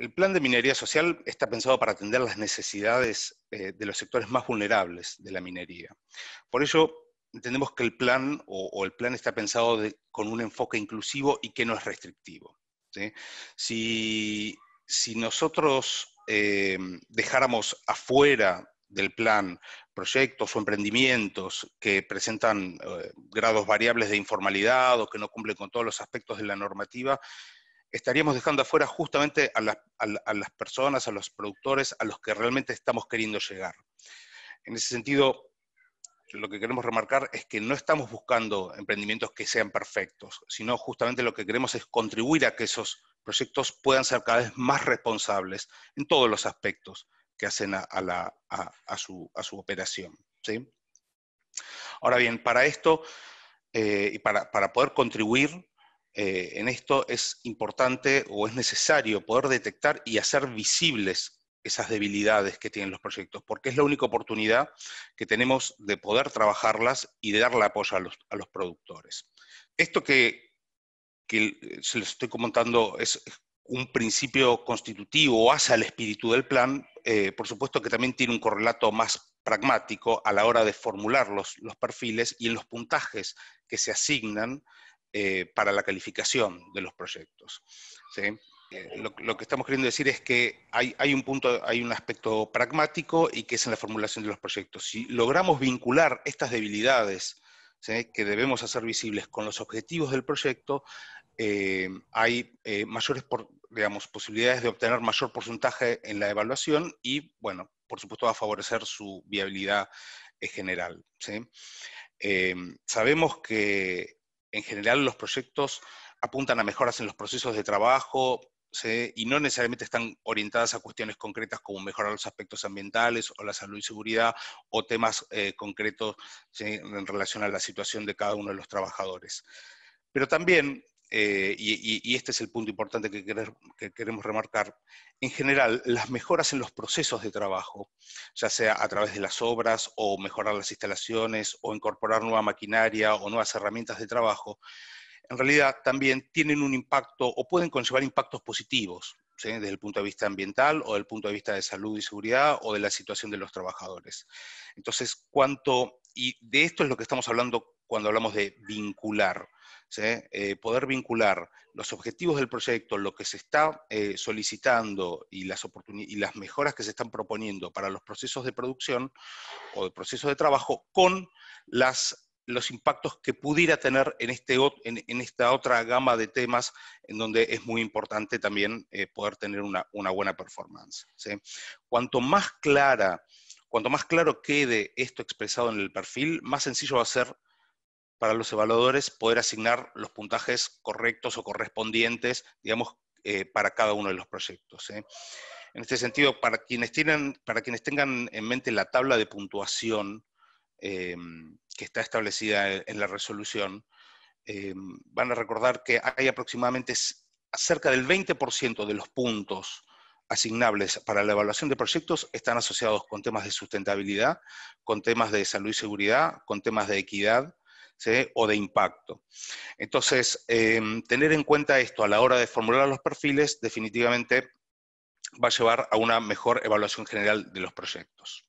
El plan de minería social está pensado para atender las necesidades eh, de los sectores más vulnerables de la minería. Por ello, entendemos que el plan o, el plan está pensado con un enfoque inclusivo y que no es restrictivo. Si, nosotros eh, dejáramos afuera del plan proyectos o emprendimientos que presentan eh, grados variables de informalidad o que no cumplen con todos los aspectos de la normativa, estaríamos dejando afuera justamente a, las personas, a los productores, a los que realmente estamos queriendo llegar. En ese sentido, lo que queremos remarcar es que no estamos buscando emprendimientos que sean perfectos, sino justamente lo que queremos es contribuir a que esos proyectos puedan ser cada vez más responsables en todos los aspectos que hacen a, su, operación. Ahora bien, para esto eh, y para, para, poder contribuir eh, en esto es importante o es necesario poder detectar y hacer visibles esas debilidades que tienen los proyectos, porque es la única oportunidad que tenemos de poder trabajarlas y de darle apoyo a los, productores. Esto que, se les estoy comentando es un principio constitutivo o hace al espíritu del plan, eh, por supuesto que también tiene un correlato más pragmático a la hora de formular los perfiles y en los puntajes que se asignan eh, para la calificación de los proyectos. Eh, lo, que estamos queriendo decir es que hay, un punto, hay un aspecto pragmático y que es en la formulación de los proyectos. Si logramos vincular estas debilidades que debemos hacer visibles con los objetivos del proyecto, eh, hay mayores digamos, posibilidades de obtener mayor porcentaje en la evaluación y, bueno, por supuesto va a favorecer su viabilidad general. sabemos que en general los proyectos apuntan a mejoras en los procesos de trabajo y no necesariamente están orientadas a cuestiones concretas como mejorar los aspectos ambientales o la salud y seguridad o temas eh, concretos en relación a la situación de cada uno de los trabajadores. Pero también eh, y, este es el punto importante que, queremos remarcar, en general las mejoras en los procesos de trabajo, ya sea a través de las obras o mejorar las instalaciones o incorporar nueva maquinaria o nuevas herramientas de trabajo, en realidad también tienen un impacto o pueden conllevar impactos positivos desde el punto de vista ambiental o desde el punto de vista de salud y seguridad o de la situación de los trabajadores. Entonces, cuánto, y de esto es lo que estamos hablando cuando hablamos de vincular. Eh, poder vincular los objetivos del proyecto, lo que se está eh, solicitando y las, mejoras que se están proponiendo para los procesos de producción o de proceso de trabajo con los impactos que pudiera tener este en, esta otra gama de temas en donde es muy importante también eh, poder tener una, buena performance. cuanto más claro quede esto expresado en el perfil, más sencillo va a ser para los evaluadores poder asignar los puntajes correctos o correspondientes, digamos, eh, para cada uno de los proyectos. ¿eh? En este sentido, para quienes, tengan en mente la tabla de puntuación eh, que está establecida e, en la resolución, van a recordar que hay aproximadamente cerca del 20% de los puntos asignables para la evaluación de proyectos están asociados con temas de sustentabilidad, con temas de salud y seguridad, con temas de equidad, o de impacto. Entonces, em, tener en cuenta esto a la hora de formular los perfiles definitivamente va a llevar a una mejor evaluación general de los proyectos.